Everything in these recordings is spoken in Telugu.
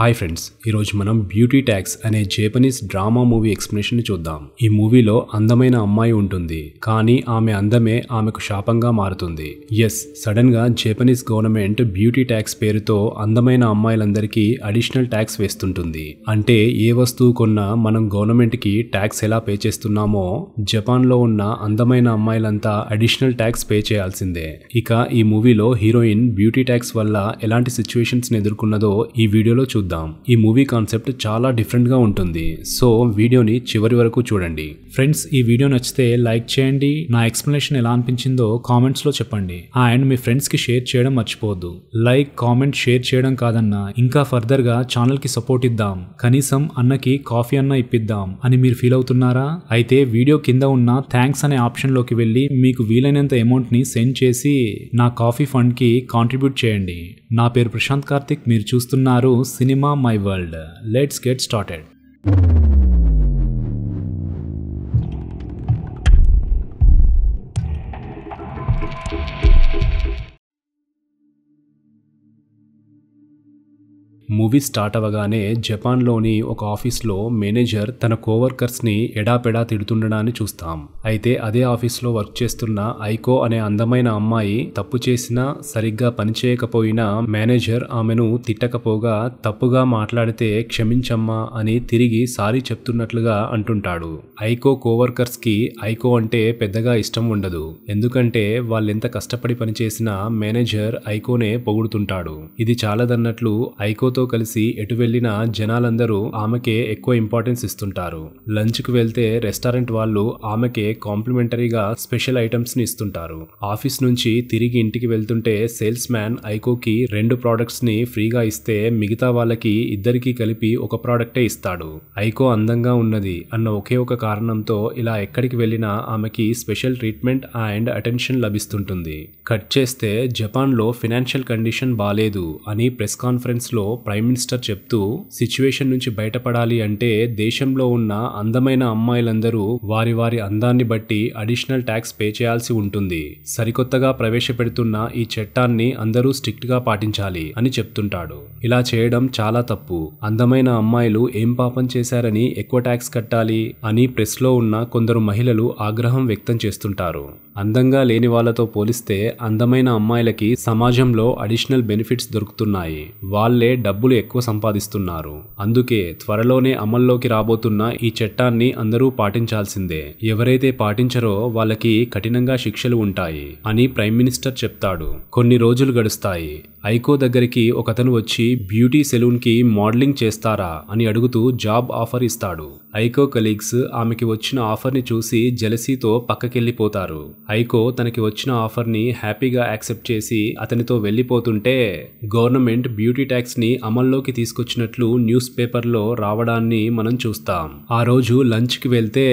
హాయ్ ఫ్రెండ్స్ ఈరోజు మనం బ్యూటీ ట్యాక్స్ అనే జేపనీస్ డ్రామా మూవీ ఎక్స్ప్లెనేషన్ చూద్దాం ఈ మూవీలో అందమైన అమ్మాయి ఉంటుంది కానీ ఆమె అందమే ఆమెకు శాపంగా మారుతుంది ఎస్ సడన్ గా జేపనీస్ గవర్నమెంట్ బ్యూటీ ట్యాక్స్ పేరుతో అందమైన అమ్మాయిలందరికీ అడిషనల్ ట్యాక్స్ వేస్తుంటుంది అంటే ఏ వస్తువు కొన్నా మనం గవర్నమెంట్ కి ట్యాక్స్ ఎలా పే చేస్తున్నామో జపాన్ లో ఉన్న అందమైన అమ్మాయిలంతా అడిషనల్ ట్యాక్స్ పే చేయాల్సిందే ఇక ఈ మూవీలో హీరోయిన్ బ్యూటీ ట్యాక్స్ వల్ల ఎలాంటి సిచ్యువేషన్స్ ఎదుర్కొన్నదో ఈ వీడియోలో చూద్దాం చూద్దాం ఈ మూవీ కాన్సెప్ట్ చాలా డిఫరెంట్గా ఉంటుంది సో వీడియోని చివరి వరకు చూడండి ఫ్రెండ్స్ ఈ వీడియో నచ్చితే లైక్ చేయండి నా ఎక్స్ప్లెనేషన్ ఎలా అనిపించిందో కామెంట్స్లో చెప్పండి అండ్ మీ ఫ్రెండ్స్కి షేర్ చేయడం మర్చిపోవద్దు లైక్ కామెంట్ షేర్ చేయడం కాదన్నా ఇంకా ఫర్దర్గా ఛానల్కి సపోర్ట్ ఇద్దాం కనీసం అన్నకి కాఫీ అన్న ఇప్పిద్దాం అని మీరు ఫీల్ అవుతున్నారా అయితే వీడియో కింద ఉన్న థ్యాంక్స్ అనే ఆప్షన్లోకి వెళ్ళి మీకు వీలైనంత అమౌంట్ని సెండ్ చేసి నా కాఫీ ఫండ్కి కాంట్రిబ్యూట్ చేయండి నా పేరు ప్రశాంత్ కార్తిక్ మీరు చూస్తున్నారు cinema Cinema My World. Let's get started. Movie start అవ్వగానే జపాన్లోని ఒక ఆఫీస్లో మేనేజర్ తన కోవర్కర్స్ని ఎడాపెడా తిడుతుండడాన్ని చూస్తాం అయితే అదే ఆఫీస్లో వర్క్ చేస్తున్న ఐకో అనే అందమైన అమ్మాయి తప్పు చేసినా సరిగ్గా పనిచేయకపోయినా మేనేజర్ ఆమెను తిట్టకపోగా తప్పుగా మాట్లాడితే క్షమించమ్మా అని తిరిగి సారీ చెప్తున్నట్లుగా అంటుంటాడు ఐకో కోవర్కర్స్కి ఐకో అంటే పెద్దగా ఇష్టం ఉండదు ఎందుకంటే వాళ్ళెంత కష్టపడి పనిచేసినా మేనేజర్ ఐకోనే పొగుడుతుంటాడు ఇది చాలదన్నట్లు ఐకో ఫ్రెండ్స్తో కలిసి ఎటు వెళ్ళినా జనాలందరూ ఆమెకే ఎక్కువ ఇంపార్టెన్స్ ఇస్తుంటారు లంచ్కు వెళ్తే రెస్టారెంట్ వాళ్ళు ఆమెకే కాంప్లిమెంటరీగా స్పెషల్ ఐటమ్స్ ని ఇస్తుంటారు ఆఫీస్ నుంచి తిరిగి ఇంటికి వెళ్తుంటే సేల్స్ మ్యాన్ ఐకోకి రెండు ప్రోడక్ట్స్ ని ఫ్రీగా ఇస్తే మిగతా వాళ్ళకి ఇద్దరికీ కలిపి ఒక ప్రోడక్టే ఇస్తాడు ఐకో అందంగా ఉన్నది అన్న ఒకే ఒక కారణంతో ఇలా ఎక్కడికి వెళ్ళినా ఆమెకి స్పెషల్ ట్రీట్మెంట్ అండ్ అటెన్షన్ లభిస్తుంటుంది కట్ చేస్తే జపాన్లో ఫినాన్షియల్ కండిషన్ బాగాలేదు అని ప్రెస్ కాన్ఫరెన్స్లో ప్రైమ్ మినిస్టర్ చెప్తూ సిచ్యువేషన్ నుంచి బయటపడాలి అంటే దేశంలో ఉన్న అందమైన అమ్మాయిలందరూ వారి వారి అందాన్ని బట్టి అడిషనల్ ట్యాక్స్ పే చేయాల్సి ఉంటుంది సరికొత్తగా ప్రవేశపెడుతున్న ఈ చట్టాన్ని అందరూ స్ట్రిక్ట్ గా పాటించాలి అని చెప్తుంటాడు ఇలా చేయడం చాలా తప్పు అందమైన అమ్మాయిలు ఏం పాపం చేశారని ఎక్కువ ట్యాక్స్ కట్టాలి అని ప్రెస్లో ఉన్న కొందరు మహిళలు ఆగ్రహం వ్యక్తం చేస్తుంటారు అందంగా లేని వాళ్ళతో పోలిస్తే అందమైన అమ్మాయిలకి సమాజంలో అడిషనల్ బెనిఫిట్స్ దొరుకుతున్నాయి వాళ్లే డబ్బు డబ్బులు ఎక్కువ సంపాదిస్తున్నారు అందుకే త్వరలోనే అమల్లోకి రాబోతున్న ఈ చట్టాన్ని అందరూ పాటించాల్సిందే ఎవరైతే పాటించరో వాళ్ళకి కఠినంగా శిక్షలు ఉంటాయి అని ప్రైమ్ మినిస్టర్ చెప్తాడు కొన్ని రోజులు గడుస్తాయి ఐకో దగ్గరికి ఒకతను వచ్చి బ్యూటీ సెలూన్కి మోడలింగ్ చేస్తారా అని అడుగుతూ జాబ్ ఆఫర్ ఇస్తాడు ఐకో కలీగ్స్ ఆమెకి వచ్చిన ఆఫర్ని చూసి జలసీతో పక్కకెళ్ళిపోతారు ఐకో తనకి వచ్చిన ఆఫర్ని హ్యాపీగా యాక్సెప్ట్ చేసి అతనితో వెళ్ళిపోతుంటే గవర్నమెంట్ బ్యూటీ ట్యాక్స్ని అమల్లోకి తీసుకొచ్చినట్లు న్యూస్ పేపర్లో రావడాన్ని మనం చూస్తాం ఆ రోజు లంచ్కి వెళ్తే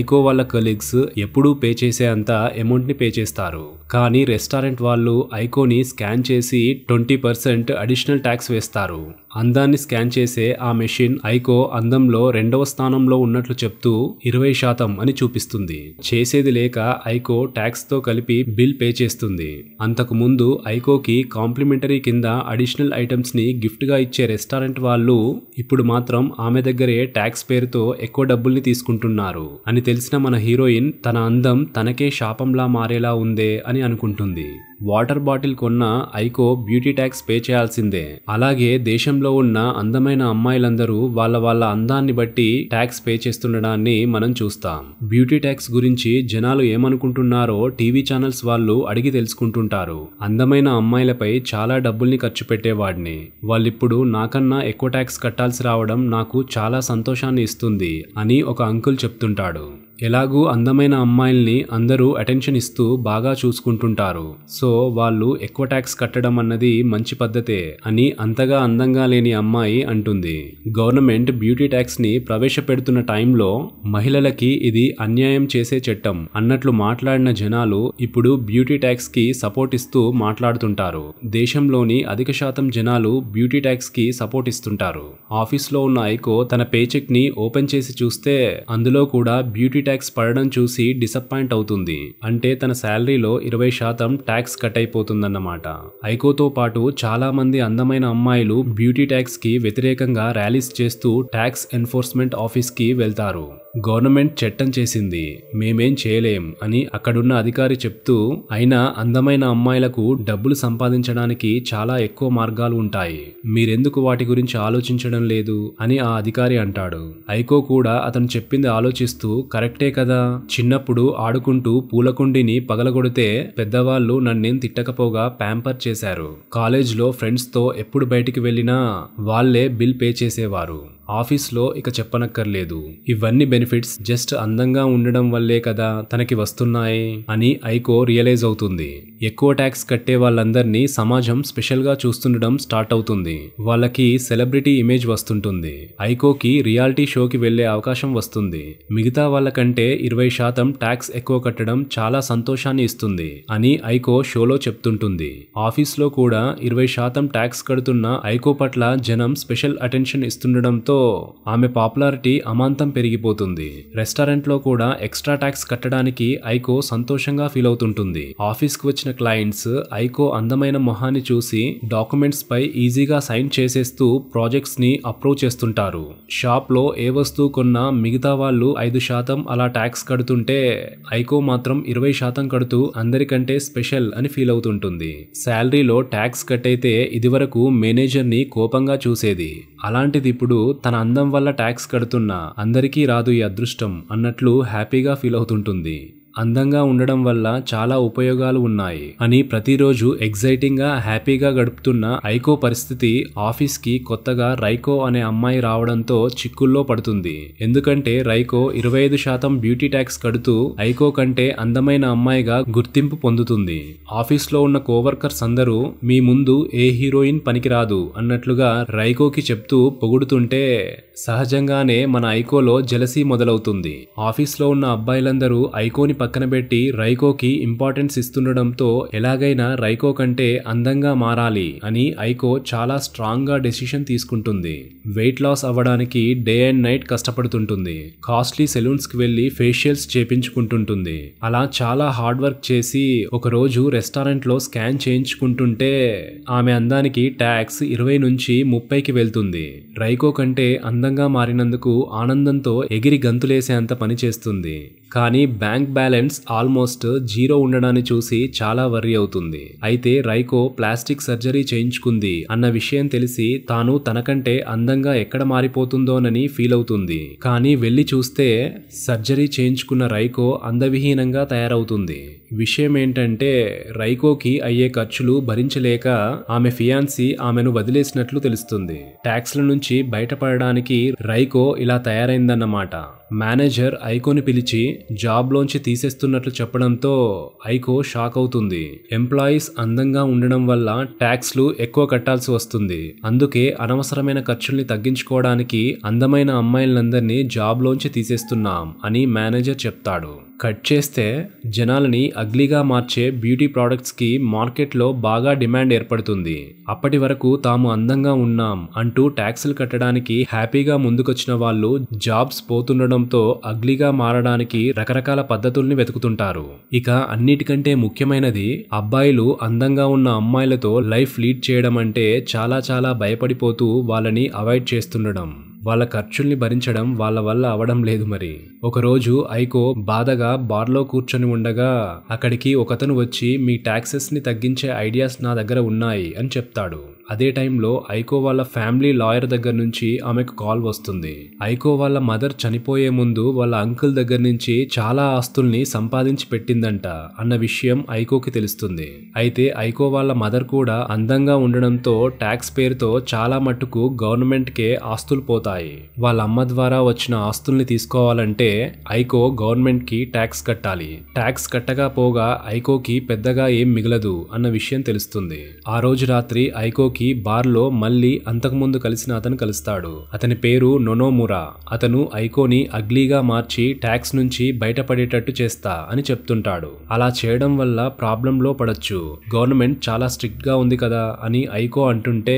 ఐకో వాళ్ళ కలీగ్స్ ఎప్పుడూ పే చేసే అంత అమౌంట్ని పే చేస్తారు కానీ రెస్టారెంట్ వాళ్ళు ఐకోని స్కాన్ చేసి ట్వంటీ పర్సెంట్ అడిషనల్ ట్యాక్స్ వేస్తారు అందాన్ని స్కాన్ చేసే ఆ మెషిన్ ఐకో అందంలో రెండవ స్థానంలో ఉన్నట్లు చెప్తూ ఇరవై శాతం అని చూపిస్తుంది చేసేది లేక ఐకో ట్యాక్స్ తో కలిపి బిల్ పే చేస్తుంది అంతకు ముందు ఐకోకి కాంప్లిమెంటరీ కింద అడిషనల్ ఐటమ్స్ ని గిఫ్ట్ గా ఇచ్చే రెస్టారెంట్ వాళ్ళు ఇప్పుడు మాత్రం ఆమె దగ్గరే ట్యాక్స్ పేరుతో ఎక్కువ డబ్బుల్ని తీసుకుంటున్నారు అని తెలిసిన మన హీరోయిన్ తన అందం తనకే శాపంలా మారేలా ఉందే అని అనుకుంటుంది వాటర్ బాటిల్ కొన్న ఐకో బ్యూటీ ట్యాక్స్ పే చేయాల్సిందే అలాగే దేశం దేశంలో ఉన్న అందమైన అమ్మాయిలందరూ వాళ్ళ వాళ్ళ అందాన్ని బట్టి ట్యాక్స్ పే చేస్తుండడాన్ని మనం చూస్తాం బ్యూటీ ట్యాక్స్ గురించి జనాలు ఏమనుకుంటున్నారో టీవీ ఛానల్స్ వాళ్ళు అడిగి తెలుసుకుంటుంటారు అందమైన అమ్మాయిలపై చాలా డబ్బుల్ని ఖర్చు పెట్టేవాడిని వాళ్ళిప్పుడు నాకన్నా ఎక్కువ ట్యాక్స్ కట్టాల్సి రావడం నాకు చాలా సంతోషాన్ని ఇస్తుంది అని ఒక అంకుల్ చెప్తుంటాడు ఎలాగూ అందమైన అమ్మాయిల్ని అందరూ అటెన్షన్ ఇస్తూ బాగా చూసుకుంటుంటారు సో వాళ్ళు ఎక్కువ ట్యాక్స్ కట్టడం అన్నది మంచి పద్ధతే అని అంతగా అందంగా లేని అమ్మాయి అంటుంది గవర్నమెంట్ బ్యూటీ ట్యాక్స్ ని ప్రవేశపెడుతున్న టైంలో మహిళలకి ఇది అన్యాయం చేసే చట్టం అన్నట్లు మాట్లాడిన జనాలు ఇప్పుడు బ్యూటీ ట్యాక్స్ కి సపోర్ట్ ఇస్తూ మాట్లాడుతుంటారు దేశంలోని అధిక శాతం జనాలు బ్యూటీ ట్యాక్స్ కి సపోర్ట్ ఇస్తుంటారు ఆఫీస్లో ఉన్న ఐకో తన పేచెక్ ని ఓపెన్ చేసి చూస్తే అందులో కూడా బ్యూటీ ట్యాక్స్ పడడం చూసి డిసప్పాయింట్ అవుతుంది అంటే తన శాలరీలో ఇరవై శాతం ట్యాక్స్ కట్ అయిపోతుందన్నమాట ఐకోతో పాటు చాలా మంది అందమైన అమ్మాయిలు బ్యూటీ ట్యాక్స్ కి వ్యతిరేకంగా ర్యాలీస్ చేస్తూ ట్యాక్స్ ఎన్ఫోర్స్మెంట్ ఆఫీస్ కి వెళ్తారు గవర్నమెంట్ చట్టం చేసింది మేమేం చేయలేం అని అక్కడున్న అధికారి చెప్తూ అయినా అందమైన అమ్మాయిలకు డబ్బులు సంపాదించడానికి చాలా ఎక్కువ మార్గాలు ఉంటాయి మీరెందుకు వాటి గురించి ఆలోచించడం లేదు అని ఆ అధికారి అంటాడు ఐకో కూడా అతను చెప్పింది ఆలోచిస్తూ కరెక్టే కదా చిన్నప్పుడు ఆడుకుంటూ పూలకుండిని పగలగొడితే పెద్దవాళ్ళు నన్నేం తిట్టకపోగా ప్యాంపర్ చేశారు కాలేజ్లో ఫ్రెండ్స్తో ఎప్పుడు బయటికి వెళ్ళినా వాళ్లే బిల్ పే చేసేవారు ఆఫీస్లో ఇక చెప్పనక్కర్లేదు ఇవన్నీ బెనిఫిట్స్ జస్ట్ అందంగా ఉండడం వల్లే కదా తనకి వస్తున్నాయి అని ఐకో రియలైజ్ అవుతుంది ఎక్కువ ట్యాక్స్ కట్టే వాళ్ళందరినీ సమాజం స్పెషల్గా చూస్తుండడం స్టార్ట్ అవుతుంది వాళ్ళకి సెలబ్రిటీ ఇమేజ్ వస్తుంటుంది ఐకోకి రియాలిటీ షోకి వెళ్లే అవకాశం వస్తుంది మిగతా వాళ్ళకంటే ఇరవై శాతం ట్యాక్స్ ఎక్కువ కట్టడం చాలా సంతోషాన్ని ఇస్తుంది అని ఐకో షోలో చెప్తుంటుంది ఆఫీస్లో కూడా ఇరవై శాతం ట్యాక్స్ కడుతున్న ఐకో పట్ల జనం స్పెషల్ అటెన్షన్ ఇస్తుండడంతో ఆమె పాపులారిటీ అమాంతం పెరిగిపోతుంది రెస్టారెంట్లో కూడా ఎక్స్ట్రా ట్యాక్స్ కట్టడానికి ఐకో సంతోషంగా ఫీల్ అవుతుంటుంది ఆఫీస్కి వచ్చిన క్లయింట్స్ ఐకో అందమైన మొహాన్ని చూసి డాక్యుమెంట్స్ పై ఈజీగా సైన్ చేసేస్తూ ప్రాజెక్ట్స్ ని అప్రూవ్ చేస్తుంటారు షాప్లో ఏ వస్తువు కొన్నా మిగతా వాళ్ళు ఐదు శాతం అలా ట్యాక్స్ కడుతుంటే ఐకో మాత్రం ఇరవై శాతం కడుతూ అందరికంటే స్పెషల్ అని ఫీల్ అవుతుంటుంది శాలరీలో ట్యాక్స్ కట్ అయితే ఇదివరకు మేనేజర్ని కోపంగా చూసేది అలాంటిది ఇప్పుడు తన అందం వల్ల ట్యాక్స్ కడుతున్నా అందరికీ రాదు ఈ అదృష్టం అన్నట్లు హ్యాపీగా ఫీల్ అవుతుంటుంది అందంగా ఉండడం వల్ల చాలా ఉపయోగాలు ఉన్నాయి అని ప్రతిరోజు ఎగ్జైటింగ్గా హ్యాపీగా గడుపుతున్న ఐకో పరిస్థితి ఆఫీస్కి కొత్తగా రైకో అనే అమ్మాయి రావడంతో చిక్కుల్లో పడుతుంది ఎందుకంటే రైకో ఇరవై ఐదు శాతం బ్యూటీ ట్యాక్స్ కడుతూ ఐకో కంటే అందమైన అమ్మాయిగా గుర్తింపు పొందుతుంది ఆఫీస్లో ఉన్న కోవర్కర్స్ అందరూ మీ ముందు ఏ హీరోయిన్ పనికిరాదు అన్నట్లుగా రైకోకి చెప్తూ పొగుడుతుంటే సహజంగానే మన ఐకోలో జలసీ మొదలవుతుంది ఆఫీస్లో ఉన్న అబ్బాయిలందరూ ఐకోని పక్కన పెట్టి రైకోకి ఇంపార్టెన్స్ ఇస్తుండడంతో ఎలాగైనా రైకో కంటే అందంగా మారాలి అని ఐకో చాలా స్ట్రాంగ్ గా డెసిషన్ తీసుకుంటుంది వెయిట్ లాస్ అవ్వడానికి డే అండ్ నైట్ కష్టపడుతుంటుంది కాస్ట్లీ సెలూన్స్ కి వెళ్లి ఫేషియల్స్ చేపించుకుంటుంటుంది అలా చాలా హార్డ్ వర్క్ చేసి ఒకరోజు రెస్టారెంట్ లో స్కాన్ చేయించుకుంటుంటే ఆమె అందానికి ట్యాక్స్ ఇరవై నుంచి ముప్పైకి వెళ్తుంది రైకో కంటే అందం అందంగా మారినందుకు ఆనందంతో ఎగిరి గంతులేసేంత పనిచేస్తుంది కానీ బ్యాంక్ బ్యాలెన్స్ ఆల్మోస్ట్ జీరో ఉండడాన్ని చూసి చాలా వర్రీ అవుతుంది అయితే రైకో ప్లాస్టిక్ సర్జరీ చేయించుకుంది అన్న విషయం తెలిసి తాను తనకంటే అందంగా ఎక్కడ మారిపోతుందోనని ఫీల్ అవుతుంది కానీ వెళ్ళి చూస్తే సర్జరీ చేయించుకున్న రైకో అందవిహీనంగా తయారవుతుంది విషయం ఏంటంటే రైకోకి అయ్యే ఖర్చులు భరించలేక ఆమె ఫియాన్సీ ఆమెను వదిలేసినట్లు తెలుస్తుంది ట్యాక్స్ల నుంచి బయటపడడానికి రైకో ఇలా తయారైందన్నమాట మేనేజర్ ఐకోని పిలిచి జాబ్లోంచి తీసేస్తున్నట్లు చెప్పడంతో ఐకో షాక్ అవుతుంది ఎంప్లాయీస్ అందంగా ఉండడం వల్ల ట్యాక్స్లు ఎక్కువ కట్టాల్సి వస్తుంది అందుకే అనవసరమైన ఖర్చుల్ని తగ్గించుకోవడానికి అందమైన అమ్మాయిలందరినీ జాబ్లోంచి తీసేస్తున్నాం అని మేనేజర్ చెప్తాడు కట్ చేస్తే జనాలని అగ్లీగా మార్చే బ్యూటీ ప్రోడక్ట్స్కి మార్కెట్లో బాగా డిమాండ్ ఏర్పడుతుంది అప్పటి వరకు తాము అందంగా ఉన్నాం అంటూ ట్యాక్సులు కట్టడానికి హ్యాపీగా ముందుకొచ్చిన వాళ్ళు జాబ్స్ పోతుండడంతో అగ్లీగా మారడానికి రకరకాల పద్ధతుల్ని వెతుకుతుంటారు ఇక అన్నిటికంటే ముఖ్యమైనది అబ్బాయిలు అందంగా ఉన్న అమ్మాయిలతో లైఫ్ లీడ్ చేయడం అంటే చాలా చాలా భయపడిపోతూ వాళ్ళని అవాయిడ్ చేస్తుండడం వాళ్ళ ఖర్చుల్ని భరించడం వాళ్ళ వల్ల అవడం లేదు మరి ఒకరోజు ఐకో బాధగా బార్లో కూర్చొని ఉండగా అక్కడికి ఒకతను వచ్చి మీ ట్యాక్సెస్ని తగ్గించే ఐడియాస్ నా దగ్గర ఉన్నాయి అని చెప్తాడు అదే టైంలో ఐకో వాళ్ళ ఫ్యామిలీ లాయర్ దగ్గర నుంచి ఆమెకు కాల్ వస్తుంది ఐకో వాళ్ళ మదర్ చనిపోయే ముందు వాళ్ళ అంకుల్ దగ్గర నుంచి చాలా ఆస్తుల్ని సంపాదించి పెట్టిందంట అన్న విషయం ఐకోకి తెలుస్తుంది అయితే ఐకో వాళ్ళ మదర్ కూడా అందంగా ఉండడంతో ట్యాక్స్ పేరుతో చాలా మట్టుకు గవర్నమెంట్కే ఆస్తులు పోతాయి వాళ్ళ అమ్మ ద్వారా వచ్చిన ఆస్తుల్ని తీసుకోవాలంటే ఐకో గవర్నమెంట్కి ట్యాక్స్ కట్టాలి ట్యాక్స్ కట్టగా పోగా ఐకోకి పెద్దగా ఏం మిగలదు అన్న విషయం తెలుస్తుంది ఆ రోజు రాత్రి ఐకోకి కి బార్లో మళ్ళీ అంతకుముందు కలిసిన అతను కలుస్తాడు అతని పేరు నొనోమురా అతను ఐకోని అగ్లీగా మార్చి ట్యాక్స్ నుంచి బయటపడేటట్టు చేస్తా అని చెప్తుంటాడు అలా చేయడం వల్ల ప్రాబ్లంలో పడచ్చు గవర్నమెంట్ చాలా స్ట్రిక్ట్ గా ఉంది కదా అని ఐకో అంటుంటే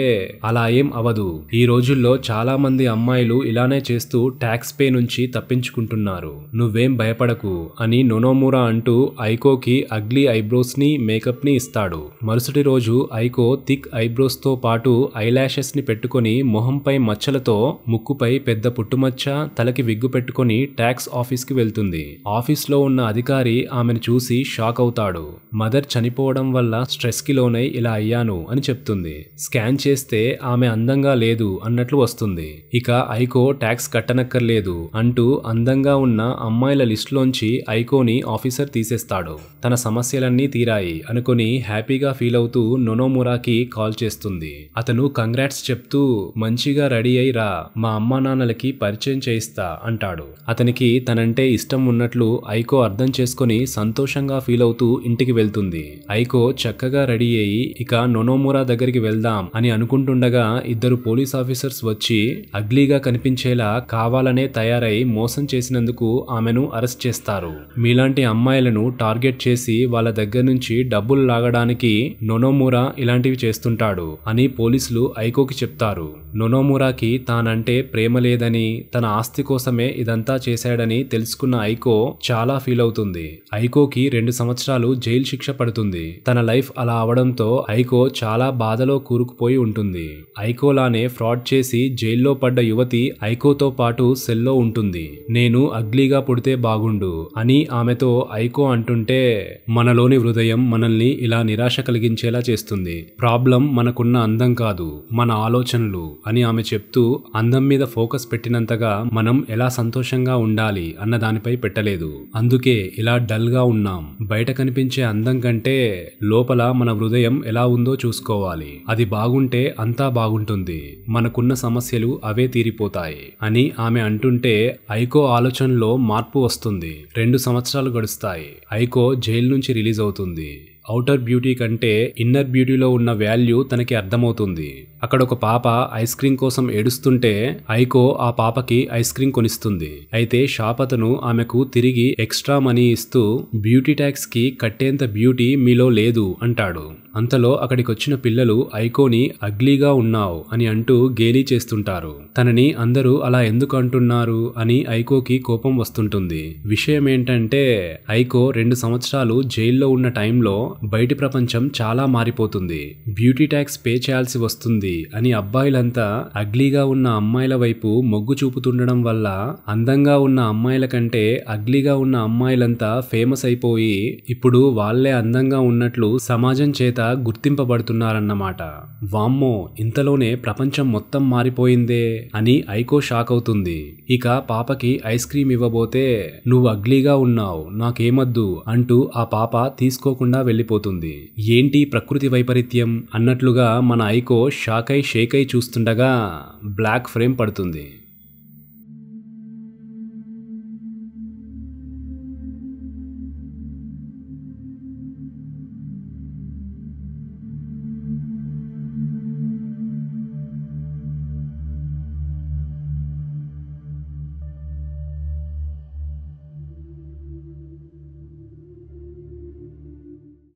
అలా ఏం అవదు ఈ రోజుల్లో చాలా మంది అమ్మాయిలు ఇలానే చేస్తూ ట్యాక్స్ పే నుంచి తప్పించుకుంటున్నారు నువ్వేం భయపడకు అని నొనోమురా అంటూ ఐకోకి అగ్లీ ఐబ్రోస్ ని మేకప్ ని ఇస్తాడు మరుసటి రోజు ఐకో థిక్ ఐబ్రోస్ తో తో పాటు ఐలాషెస్ని పెట్టుకొని మొహంపై మచ్చలతో ముక్కుపై పెద్ద పుట్టుమచ్చ తలకి విగ్గు పెట్టుకొని ట్యాక్స్ ఆఫీస్కి వెళ్తుంది ఆఫీస్లో ఉన్న అధికారి ఆమెను చూసి షాక్ అవుతాడు మదర్ చనిపోవడం వల్ల స్ట్రెస్కి లోనై ఇలా అయ్యాను అని చెప్తుంది స్కాన్ చేస్తే ఆమె అందంగా లేదు అన్నట్లు వస్తుంది ఇక ఐకో ట్యాక్స్ కట్టనక్కర్లేదు అంటూ అందంగా ఉన్న అమ్మాయిల లిస్టులోంచి ఐకోని ఆఫీసర్ తీసేస్తాడు తన సమస్యలన్నీ తీరాయి అనుకుని హ్యాపీగా ఫీల్ అవుతూ నొనోమురాకి కాల్ చేస్తుంది చేస్తుంది అతను కంగ్రాట్స్ చెప్తూ మంచిగా రెడీ అయి రా మా అమ్మా నాన్నలకి పరిచయం చేయిస్తా అంటాడు అతనికి తనంటే ఇష్టం ఉన్నట్లు ఐకో అర్థం చేసుకుని సంతోషంగా ఫీల్ అవుతూ ఇంటికి వెళ్తుంది ఐకో చక్కగా రెడీ అయి ఇక నొనోమురా దగ్గరికి వెళ్దాం అని అనుకుంటుండగా ఇద్దరు పోలీస్ ఆఫీసర్స్ వచ్చి అగ్లీగా కనిపించేలా కావాలనే తయారై మోసం చేసినందుకు ఆమెను అరెస్ట్ చేస్తారు మీలాంటి అమ్మాయిలను టార్గెట్ చేసి వాళ్ళ దగ్గర నుంచి డబ్బులు లాగడానికి నొనోమురా ఇలాంటివి చేస్తుంటాడు అని పోలీసులు ఐకోకి చెప్తారు నొనోమురాకి తానంటే ప్రేమ లేదని తన ఆస్తి కోసమే ఇదంతా చేశాడని తెలుసుకున్న ఐకో చాలా ఫీల్ అవుతుంది ఐకోకి రెండు సంవత్సరాలు జైలు శిక్ష పడుతుంది తన లైఫ్ అలా అవడంతో ఐకో చాలా బాధలో కూరుకుపోయి ఉంటుంది ఐకోలానే ఫ్రాడ్ చేసి జైల్లో పడ్డ యువతి ఐకోతో పాటు సెల్లో ఉంటుంది నేను అగ్లీగా పుడితే బాగుండు అని ఆమెతో ఐకో అంటుంటే మనలోని హృదయం మనల్ని ఇలా నిరాశ కలిగించేలా చేస్తుంది ప్రాబ్లం మనకున్న ఉన్న అందం కాదు మన ఆలోచనలు అని ఆమె చెప్తూ అందం మీద ఫోకస్ పెట్టినంతగా మనం ఎలా సంతోషంగా ఉండాలి అన్న దానిపై పెట్టలేదు అందుకే ఇలా డల్గా ఉన్నాం బయట కనిపించే అందం కంటే లోపల మన హృదయం ఎలా ఉందో చూసుకోవాలి అది బాగుంటే అంతా బాగుంటుంది మనకున్న సమస్యలు అవే తీరిపోతాయి అని ఆమె అంటుంటే ఐకో ఆలోచనలో మార్పు వస్తుంది రెండు సంవత్సరాలు గడుస్తాయి ఐకో జైలు నుంచి రిలీజ్ అవుతుంది అవుటర్ బ్యూటీ కంటే ఇన్నర్ బ్యూటీలో ఉన్న వాల్యూ తనకి అర్థమవుతుంది అక్కడ ఒక పాప ఐస్ క్రీమ్ కోసం ఏడుస్తుంటే ఐకో ఆ పాపకి ఐస్ క్రీమ్ కొనిస్తుంది అయితే షాప్ అతను ఆమెకు తిరిగి ఎక్స్ట్రా మనీ ఇస్తూ బ్యూటీ ట్యాక్స్ కి కట్టేంత బ్యూటీ మీలో లేదు అంటాడు అంతలో అక్కడికి వచ్చిన పిల్లలు ఐకోని అగ్లీగా ఉన్నావు అని అంటూ గేలీ చేస్తుంటారు తనని అందరూ అలా ఎందుకు అంటున్నారు అని ఐకోకి కోపం వస్తుంటుంది విషయం ఏంటంటే ఐకో రెండు సంవత్సరాలు జైల్లో ఉన్న టైంలో బయటి ప్రపంచం చాలా మారిపోతుంది బ్యూటీ ట్యాక్స్ పే చేయాల్సి వస్తుంది అని అబ్బాయిలంతా అగ్లీగా ఉన్న అమ్మాయిల వైపు మొగ్గు చూపుతుండడం వల్ల అందంగా ఉన్న అమ్మాయిల కంటే అగ్లీగా ఉన్న అమ్మాయిలంతా ఫేమస్ అయిపోయి ఇప్పుడు వాళ్లే అందంగా ఉన్నట్లు సమాజం చేత గుర్తింపబడుతున్నారన్నమాట వామ్మో ఇంతలోనే ప్రపంచం మొత్తం మారిపోయిందే అని ఐకో షాక్ అవుతుంది ఇక పాపకి ఐస్ క్రీమ్ ఇవ్వబోతే నువ్వు అగ్లీగా ఉన్నావు నాకేమద్దు అంటూ ఆ పాప తీసుకోకుండా వెళ్ళి వెళ్ళిపోతుంది ఏంటి ప్రకృతి వైపరీత్యం అన్నట్లుగా మన ఐకో షాకై షేకై చూస్తుండగా బ్లాక్ ఫ్రేమ్ పడుతుంది